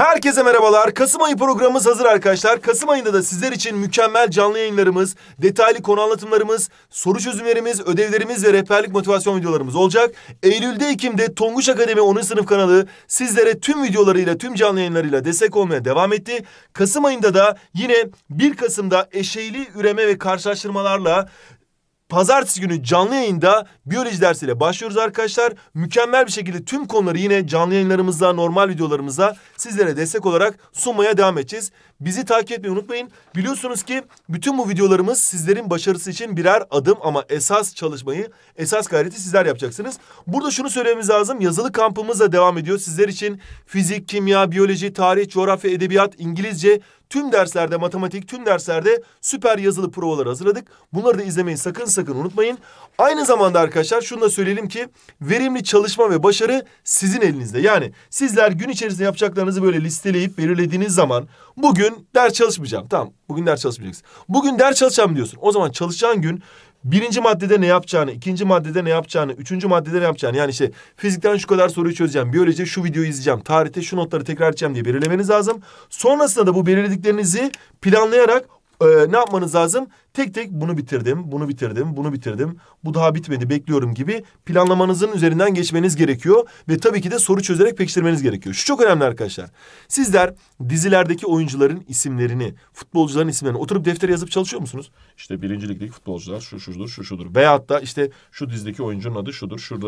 Herkese merhabalar. Kasım ayı programımız hazır arkadaşlar. Kasım ayında da sizler için mükemmel canlı yayınlarımız, detaylı konu anlatımlarımız, soru çözümlerimiz, ödevlerimiz ve rehberlik motivasyon videolarımız olacak. Eylül'de Ekim'de Tonguç Akademi 10. sınıf kanalı sizlere tüm videolarıyla, tüm canlı yayınlarıyla destek olmaya devam etti. Kasım ayında da yine 1 Kasım'da eşeğli üreme ve karşılaştırmalarla Pazartesi günü canlı yayında biyoloji dersiyle başlıyoruz arkadaşlar. Mükemmel bir şekilde tüm konuları yine canlı yayınlarımızda, normal videolarımızda sizlere destek olarak sunmaya devam edeceğiz. Bizi takip etmeyi unutmayın. Biliyorsunuz ki bütün bu videolarımız sizlerin başarısı için birer adım ama esas çalışmayı, esas gayreti sizler yapacaksınız. Burada şunu söylememiz lazım. Yazılı kampımız da devam ediyor. Sizler için fizik, kimya, biyoloji, tarih, coğrafya, edebiyat, İngilizce, Tüm derslerde matematik, tüm derslerde süper yazılı provalar hazırladık. Bunları da izlemeyi sakın sakın unutmayın. Aynı zamanda arkadaşlar şunu da söyleyelim ki verimli çalışma ve başarı sizin elinizde. Yani sizler gün içerisinde yapacaklarınızı böyle listeleyip belirlediğiniz zaman bugün ders çalışmayacağım. Tamam bugün ders çalışmayacaksın. Bugün ders çalışacağım diyorsun. O zaman çalışacağın gün Birinci maddede ne yapacağını, ikinci maddede ne yapacağını, üçüncü maddede ne yapacağını... ...yani işte fizikten şu kadar soruyu çözeceğim, biyolojiye şu videoyu izleyeceğim... ...tarihte şu notları tekrar edeceğim diye belirlemeniz lazım. Sonrasında da bu belirlediklerinizi planlayarak ee, ne yapmanız lazım? Tek tek bunu bitirdim, bunu bitirdim, bunu bitirdim. Bu daha bitmedi, bekliyorum gibi planlamanızın üzerinden geçmeniz gerekiyor. Ve tabii ki de soru çözerek pekiştirmeniz gerekiyor. Şu çok önemli arkadaşlar. Sizler dizilerdeki oyuncuların isimlerini, futbolcuların isimlerini oturup deftere yazıp çalışıyor musunuz? İşte birinci ligdeki futbolcular şu şudur, şu şudur. Veyahut da işte şu dizdeki oyuncunun adı şudur, şurada.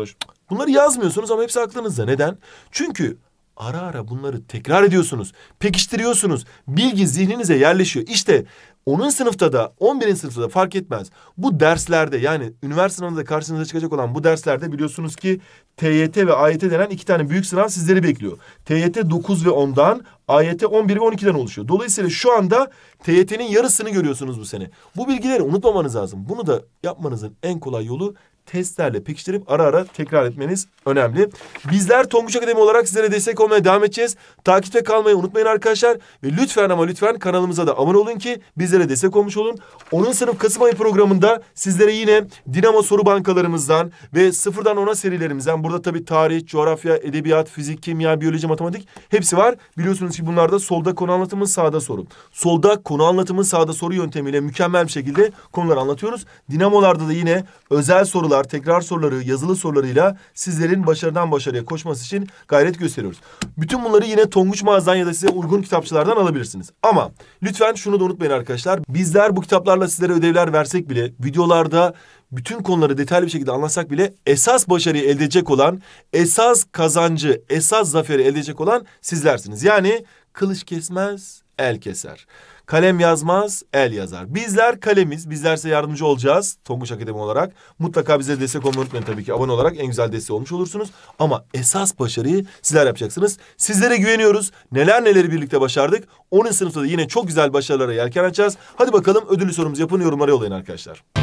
Bunları yazmıyorsunuz ama hepsi aklınızda. Neden? Çünkü ara ara bunları tekrar ediyorsunuz, pekiştiriyorsunuz. Bilgi zihninize yerleşiyor. İşte onun sınıfta da 11. sınıfta da fark etmez. Bu derslerde yani üniversite sınavında karşınıza çıkacak olan bu derslerde biliyorsunuz ki TYT ve AYT denen iki tane büyük sınav sizleri bekliyor. TYT 9 ve 10'dan, AYT 11 ve 12'den oluşuyor. Dolayısıyla şu anda TYT'nin yarısını görüyorsunuz bu sene. Bu bilgileri unutmamanız lazım. Bunu da yapmanızın en kolay yolu testlerle pekiştirip ara ara tekrar etmeniz önemli. Bizler Tonguç Akademi olarak sizlere destek olmaya devam edeceğiz. Takipte kalmayı unutmayın arkadaşlar. Ve lütfen ama lütfen kanalımıza da abone olun ki bizlere destek olmuş olun. Onun sınıf Kasım ayı programında sizlere yine Dinamo soru bankalarımızdan ve sıfırdan ona serilerimizden. Burada tabii tarih, coğrafya, edebiyat, fizik, kimya, biyoloji, matematik hepsi var. Biliyorsunuz ki bunlarda solda konu anlatımı, sağda soru. Solda konu anlatımı, sağda soru yöntemiyle mükemmel bir şekilde konuları anlatıyoruz. Dinamolarda da yine özel sorular sorular, tekrar soruları, yazılı sorularıyla sizlerin başarıdan başarıya koşması için gayret gösteriyoruz. Bütün bunları yine Tonguç Mağaz'dan ya da size uygun kitapçılardan alabilirsiniz. Ama lütfen şunu da unutmayın arkadaşlar. Bizler bu kitaplarla sizlere ödevler versek bile videolarda bütün konuları detaylı bir şekilde anlatsak bile esas başarıyı elde edecek olan, esas kazancı, esas zaferi elde edecek olan sizlersiniz. Yani kılıç kesmez, el keser. Kalem yazmaz, el yazar. Bizler kalemiz, bizlerse yardımcı olacağız Tonguç Akademi olarak. Mutlaka bize destek olmayı unutmayın tabii ki. Abone olarak en güzel destek olmuş olursunuz. Ama esas başarıyı sizler yapacaksınız. Sizlere güveniyoruz. Neler neleri birlikte başardık. 10. sınıfta da yine çok güzel başarılara yelken açacağız. Hadi bakalım ödüllü sorumuzu yapın, yorumlara yollayın arkadaşlar.